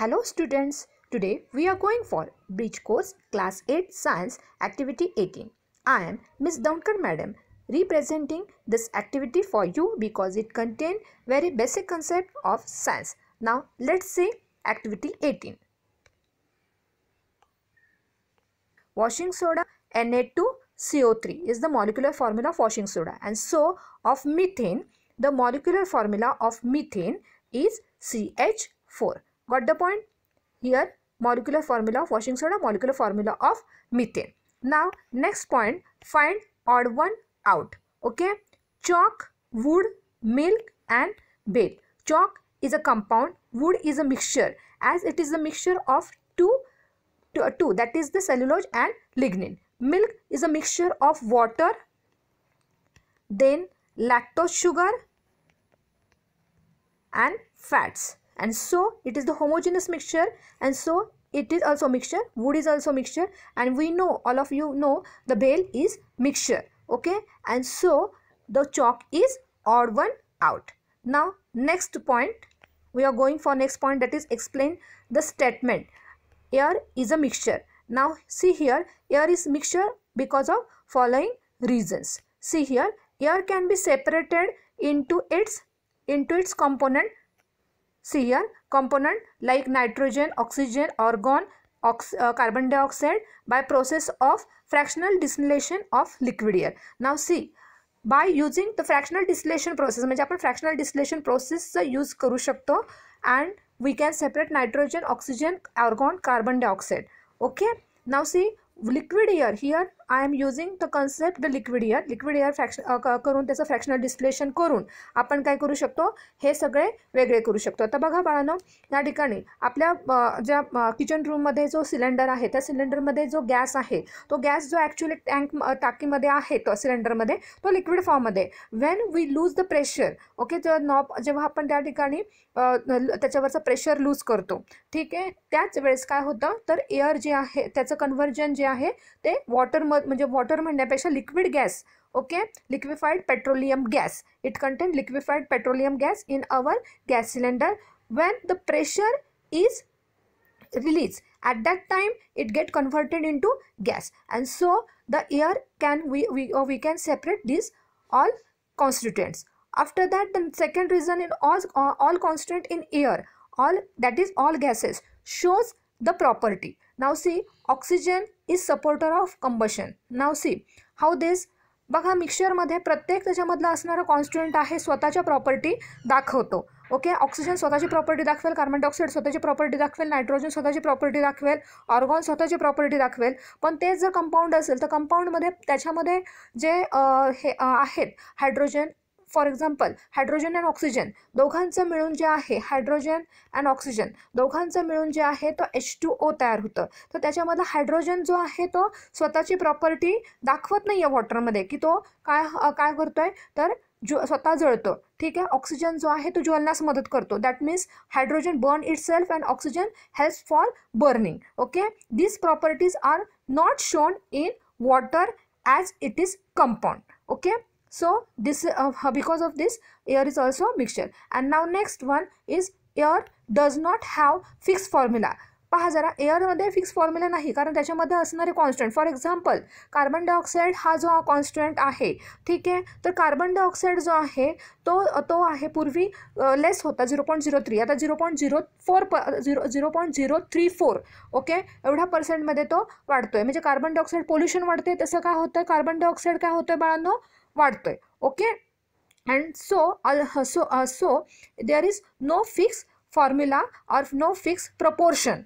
Hello students, today we are going for Bridge Course Class 8 Science Activity 18. I am Miss Downkar Madam representing this activity for you because it contain very basic concept of science. Now let's see activity 18. Washing soda Na2CO3 is the molecular formula of washing soda and so of methane the molecular formula of methane is CH4. Got the point? Here molecular formula of washing soda, molecular formula of methane. Now next point find odd one out. Okay. Chalk, wood, milk and bale. Chalk is a compound, wood is a mixture as it is a mixture of two, two, two that is the cellulose and lignin. Milk is a mixture of water, then lactose sugar and fats and so it is the homogeneous mixture and so it is also mixture wood is also mixture and we know all of you know the bale is mixture okay and so the chalk is odd one out now next point we are going for next point that is explain the statement air is a mixture now see here air is mixture because of following reasons see here air can be separated into its into its component सीयर component like nitrogen oxygen argon ox carbon dioxide by process of fractional distillation of liquid air now see by using the fractional distillation process म्हणजे आपण fractional distillation प्रोसेसचा use करू शकतो and we can separate nitrogen oxygen argon carbon dioxide okay now see liquid air here I am using the concept the liquid air liquid air क करून त्याचं fractional displacement करून आपण काय करू शकतो हे सगळे वेगळे करू शकतो आता बघा बाळांनो या ठिकाणी आपल्या ज्या किचन रूममध्ये जो सिलेंडर आहे त्या सिलेंडरमध्ये जो गॅस आहे तो गॅस जो ॲक्च्युली टँक टाकीमध्ये आहे तो सिलेंडरमध्ये तो लिक्विड फॉर्ममध्ये when we lose the pressure okay तर नॉप जेव्हा आपण त्या ठिकाणी त्याच्यावरचं प्रेशर लूज करतो ठीक आहे त्याच वेळेस काय होतं तर एअर जे आहे त्याचं कन्व्हर्जन जे आहे ते वॉटरमध्ये water म्हणजे वॉटर म्हणण्यापेक्षा liquid gas, okay? Liquefied petroleum gas. It contain liquefied petroleum gas in our gas cylinder. when the pressure is released at that time it get converted into gas and so the air can we we, or we can separate these all constituents after that the second reason is all, all constituent in air all that is all gases shows the property now see oxygen is supporter of combustion now see how this बघा मिक्सरमध्ये प्रत्येक त्याच्यामधला असणारा constant आहे स्वतःच्या property दाखवतो okay oxygen स्वतःची property दाखवेल कार्बन डायऑक्साईड स्वतःची प्रॉपर्टी दाखवेल नायट्रोजन स्वतःची प्रॉपर्टी दाखवेल ऑर्गॉन स्वतःची प्रॉपर्टी दाखवेल पण तेच जर कंपाऊंड असेल तर कंपाऊंडमध्ये त्याच्यामध्ये जे हे आहेत hydrogen for example hydrogen and oxygen दोघांचं मिळून जे आहे हायड्रोजन अँड ऑक्सिजन दोघांचं मिळून जे आहे तो एच टू ओ तयार होतं तर त्याच्यामधला हायड्रोजन जो आहे तो स्वतःची प्रॉपर्टी दाखवत नाही आहे वॉटरमध्ये की तो काय काय करतोय तर जो स्वतः जळतो ठीक आहे ऑक्सिजन जो आहे तो ज्वलनास मदत करतो that means hydrogen burn itself and oxygen helps for burning okay this properties are not shown in water as it is compound okay so this uh, because of this air is also a mixture and now next one is air does not have fixed formula पहा जरा एअरमध्ये fix formula नाही कारण त्याच्यामध्ये असणारे constant for example carbon dioxide हा जो constant आहे ठीक आहे तर कार्बन डायऑक्साईड जो आहे तो तो आहे पूर्वी लेस होता झिरो पॉईंट झिरो थ्री आता झिरो पॉईंट झिरो फोर प zero zero point zero three four okay एवढ्या पर्सेंटमध्ये तो वाढतो आहे म्हणजे कार्बन डायऑक्साईड पोल्युशन वाढते तसं काय होतं कार्बन डायऑक्साईड काय होतं बाळांनो वाढतोय okay and so so so there is no fix formula or no fix proportion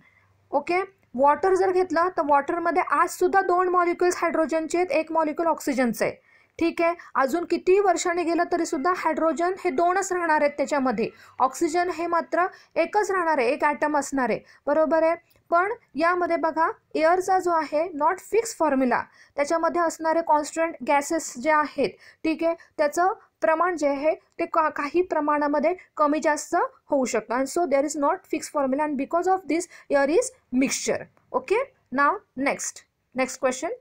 okay water जर घेतलं तर वॉटरमध्ये आजसुद्धा दोन मॉलिक्युल्स हायड्रोजनचे आहेत एक मॉलिक्युल ऑक्सिजनचं आहे ठीक आहे अजून किती वर्षाने गेलं तरीसुद्धा हायड्रोजन हे दोनच राहणार आहेत त्याच्यामध्ये ऑक्सिजन हे मात्र एकच राहणार आहे एक ॲटम असणार आहे बरोबर आहे पण यामध्ये बघा एअरचा जो आहे नॉट फिक्स फॉर्म्युला त्याच्यामध्ये असणारे कॉन्स्टंट गॅसेस जे आहेत ठीक आहे त्याचं प्रमाण जे आहे ते का काही प्रमाणामध्ये कमी जास्त होऊ शकतं and so there is not fix formula and because of this air is mixture okay now next next question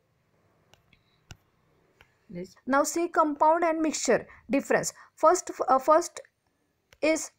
now see compound and mixture difference first first is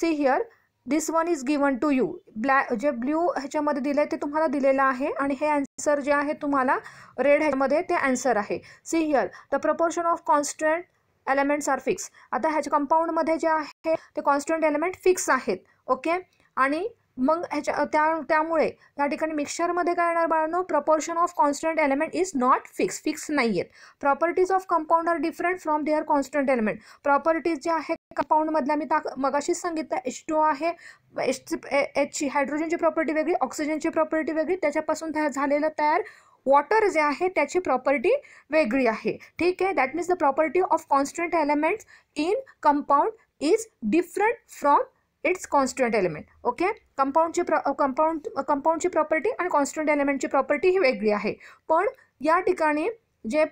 see here this one is given to you black जे blue ह्याच्यामध्ये दिलं आहे ते तुम्हाला दिलेलं आहे आणि हे अँसर जे आहे तुम्हाला रेड ह्यामध्ये ते अँसर आहे see here the proportion of constant elements are fix आता ह्याच्या कंपाऊंडमध्ये जे आहे ते कॉन्स्टंट एलिमेंट फिक्स आहेत ओके आणि मग ह्याच्या त्या त्यामुळे या ठिकाणी मिक्सरमध्ये काय येणार बाळांनो proportion of constant element is not fix fix नाही आहेत properties of compound are different from their constant element properties जे आहे कंपाऊंडमधल्या मी ताक मगाशीच सांगितलं एच टू आहे एच ची हायड्रोजनची प्रॉपर्टी वेगळी ऑक्सिजनची प्रॉपर्टी वेगळी त्याच्यापासून तयार झालेलं तयार वॉटर जे आहे त्याची प्रॉपर्टी वेगळी आहे ठीक आहे that means the property of constant elements in compound is different from its constant element okay कंपाऊंडची प्रॉ कंपाऊंड कंपाऊंडची प्रॉपर्टी आणि कॉन्स्टंट एलिमेंटची प्रॉपर्टी ही वेगळी आहे पण या ठिकाणी जे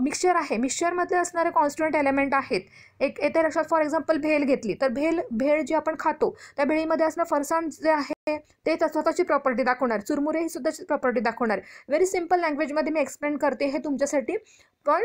मिक्सचर आहे मिक्सचरमध्ये असणारे कॉन्स्टंट एलिमेंट आहेत एक येत्या लक्षात फॉर एक्झाम्पल भेल घेतली तर भेल भेळ जी आपण खातो त्या भेळीमध्ये असणार फरसाण जे आहे ते स्वतःची प्रॉपर्टी दाखवणार चुरमुरे ही सुद्धा प्रॉपर्टी दाखवणार व्हेरी सिम्पल लँग्वेजमध्ये मी एक्सप्लेन करते हे तुमच्यासाठी पण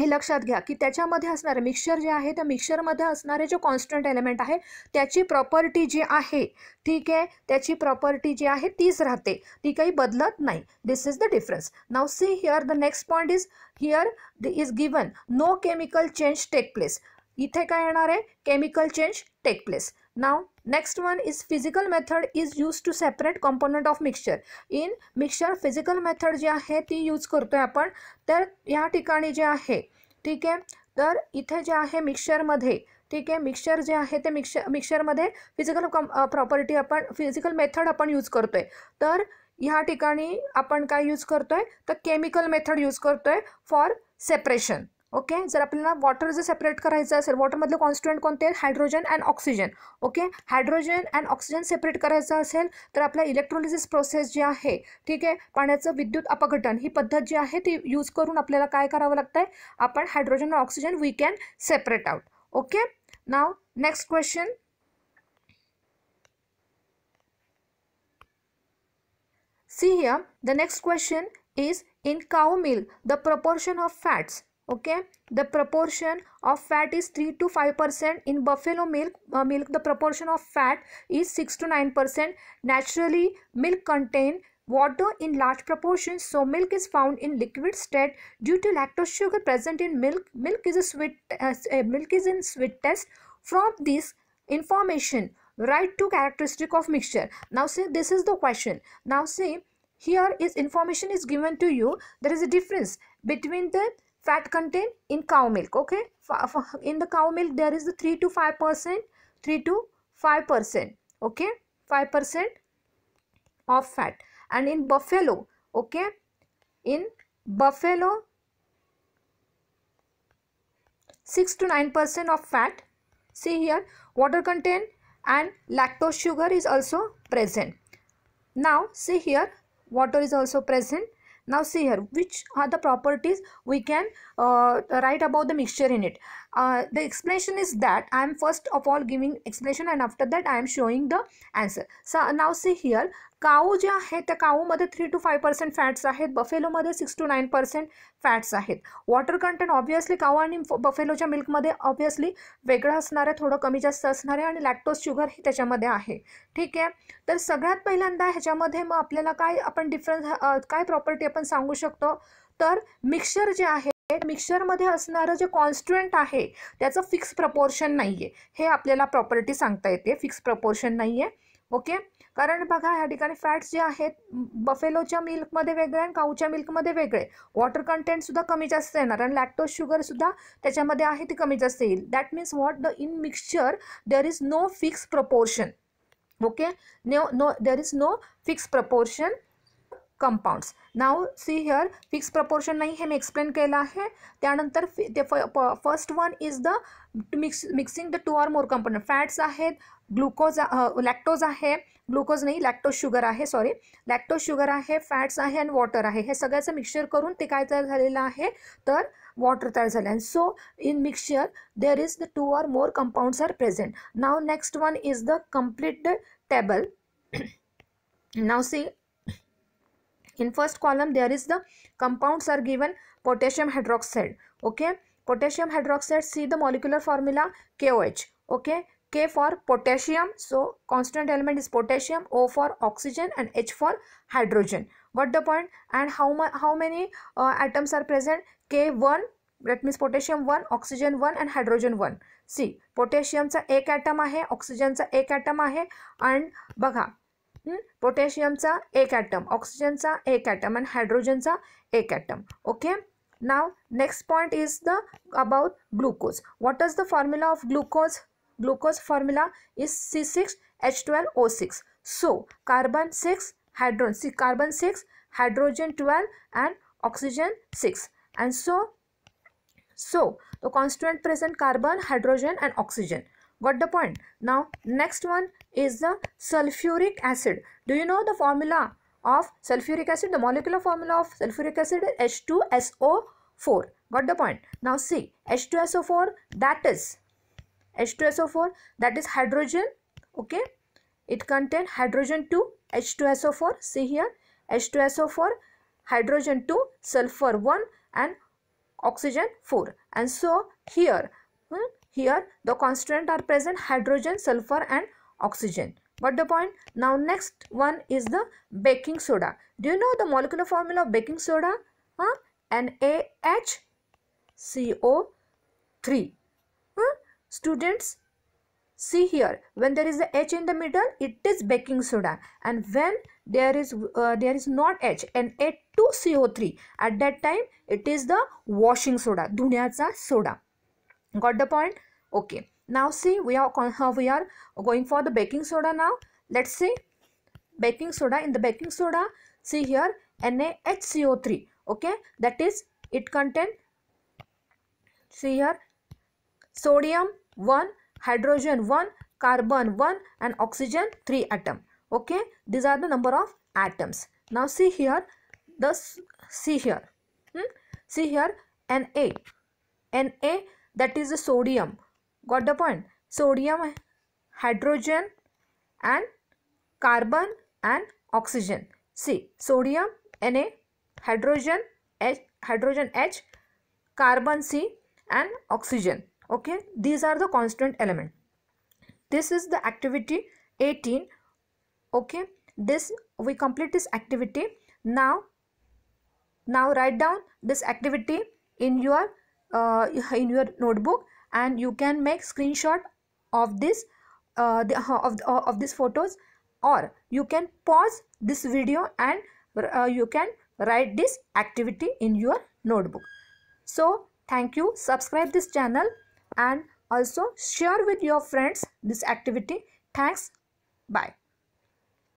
हे लक्षात घ्या की त्याच्यामध्ये असणारे मिक्सर जे आहे त्या मिक्सरमध्ये असणारे जे कॉन्स्टंट एलिमेंट आहे त्याची प्रॉपर्टी जी आहे ठीक आहे त्याची प्रॉपर्टी जी आहे तीच राहते ती काही बदलत नाही this is the difference now see here the next point is here the is given no chemical change take place इथे काय येणार आहे chemical change take place now next one is physical method is used to separate component of mixture in mixture physical method जी आहे ती use करतोय आपण तर या ठिकाणी जे आहे ठीक आहे तर इथे जे आहे मिक्सरमध्ये ठीक आहे मिक्सर जे आहे ते मिक्सर मिक्सरमध्ये फिजिकल कॉम प्रॉपर्टी आपण फिजिकल मेथड आपण यूज करतोय तर ह्या ठिकाणी आपण काय यूज करतोय तर केमिकल मेथड यूज करतोय फॉर सेपरेशन ओके जर आपल्याला वॉटर जर सेपरेट करायचं असेल वॉटरमधले कॉन्स्टुएंट कोणते आहेत hydrogen and oxygen okay hydrogen and oxygen separate करायचं असेल तर आपल्या इलेक्ट्रॉलिसिस प्रोसेस जी आहे ठीक आहे पाण्याचं विद्युत अपघटन ही पद्धत जी आहे ती यूज करून आपल्याला काय करावं लागतं आहे आपण hydrogen and oxygen we can separate out okay now next question see here the next question is in cow milk the proportion of fats okay the proportion of fat is 3 to 5 percent in buffalo milk uh, milk the proportion of fat is 6 to 9 percent naturally milk contain water in large proportions so milk is found in liquid state due to lactose sugar present in milk milk is a sweet uh, uh milk is in sweet test from this information write two characteristic of mixture now see this is the question now see here is information is given to you there is a difference between the fat content in cow milk okay in the cow milk there is the 3 to 5 percent 3 to 5 percent okay 5 percent of fat and in buffalo okay in buffalo 6 to 9 percent of fat see here water content and lactose sugar is also present now see here water is also present now see here which are the properties we can uh, write about the mixture in it uh, the explanation is that i am first of all giving explanation and after that i am showing the answer so now see here cow जे आहेत त्या काऊमध्ये three two five percent fats आहेत बफेलोमध्ये six two nine percent fats आहेत water content obviously cow आणि बफेलोच्या मिल्कमध्ये obviously वेगळं असणार आहे थोडं कमी जास्त असणार आहे आणि लॅक्टोज शुगर ही त्याच्यामध्ये आहे ठीक आहे तर सगळ्यात पहिल्यांदा ह्याच्यामध्ये मग आपल्याला काय आपण डिफरन्स काय प्रॉपर्टी आपण सांगू शकतो तर मिक्सचर जे आहे मिक्सचरमध्ये असणारं जे कॉन्स्टुएंट आहे त्याचं फिक्स प्रपोर्शन नाही आहे हे आपल्याला प्रॉपर्टी सांगता येते फिक्स प्रपोर्शन नाही आहे ओके कारण बघा ह्या ठिकाणी फॅट्स जे आहेत बफेलोच्या मिल्कमध्ये वेगळे आणि काऊच्या मिल्कमध्ये वेगळे वॉटर कंटेंट सुद्धा कमी जास्त येणार आणि लॅक्टोज शुगर सुद्धा त्याच्यामध्ये आहे ती कमी जास्त येईल that means what the in mixture there is no fix proportion okay no no there is no fix proportion compounds now see here fix proportion नाही हे मी एक्सप्लेन केलं आहे त्यानंतर ते first one is the mix mixing the two are more component fats आहेत glucose lactose आहे glucose नाही लॅक्टोज शुगर आहे सॉरी लॅक्टोज शुगर आहे फॅट्स आहे अँड वॉटर आहे हे सगळ्याचं मिक्सचर करून ते काय तयार झालेलं आहे तर वॉटर तयार झालं आहे so in mixture there is the two or more compounds are present now next one is the complete table now see in first column there is the compounds are given potassium hydroxide okay potassium hydroxide see the molecular formula K O H okay K for potassium, so constant element is potassium, O for oxygen and H for hydrogen. What the point and how, many uh, atoms are present? K1, that means potassium 1, oxygen 1 and hydrogen 1. See, potassium is one hmm? atom, oxygen is one atom and baga. potassium is one atom, oxygen is one atom and hydrogen is one atom. Okay. Now, next point is the about glucose. What is the formula of glucose? glucose formula is C6H12O6. So carbon 6 hydrogen see carbon 6 hydrogen 12 and oxygen 6 and so so the constituent present carbon hydrogen and oxygen got the point now next one is the sulfuric acid do you know the formula of sulfuric acid the molecular formula of sulfuric acid is H2SO4 got the point now see H2SO4 that is H2SO4 that is hydrogen okay it contain hydrogen 2 H2SO4 see here H2SO4 hydrogen 2 sulfur 1 and oxygen 4 and so here hmm, here the constant are present hydrogen sulfur and oxygen but the point now next one is the baking soda do you know the molecular formula of baking soda huh? NaHCO3 Students, see here when there is a h in the middle it is baking soda and when there is uh, there is not h and h2co3 at that time it is the washing soda dhunyacha soda got the point okay now see we are uh, we are going for the baking soda now let's see baking soda in the baking soda see here nahco3 okay that is it contain see here sodium 1 hydrogen 1 carbon 1 and oxygen 3 atom okay these are the number of atoms now see here the see here hmm? see here na na that is the sodium got the point sodium hydrogen and carbon and oxygen see sodium na hydrogen h hydrogen h carbon c and oxygen okay these are the constant element this is the activity 18 okay this we complete this activity now now write down this activity in your uh, in your notebook and you can make screenshot of this uh, the, uh, of, uh, of these photos or you can pause this video and uh, you can write this activity in your notebook so thank you subscribe this channel and also share with your friends this activity. Thanks. Bye.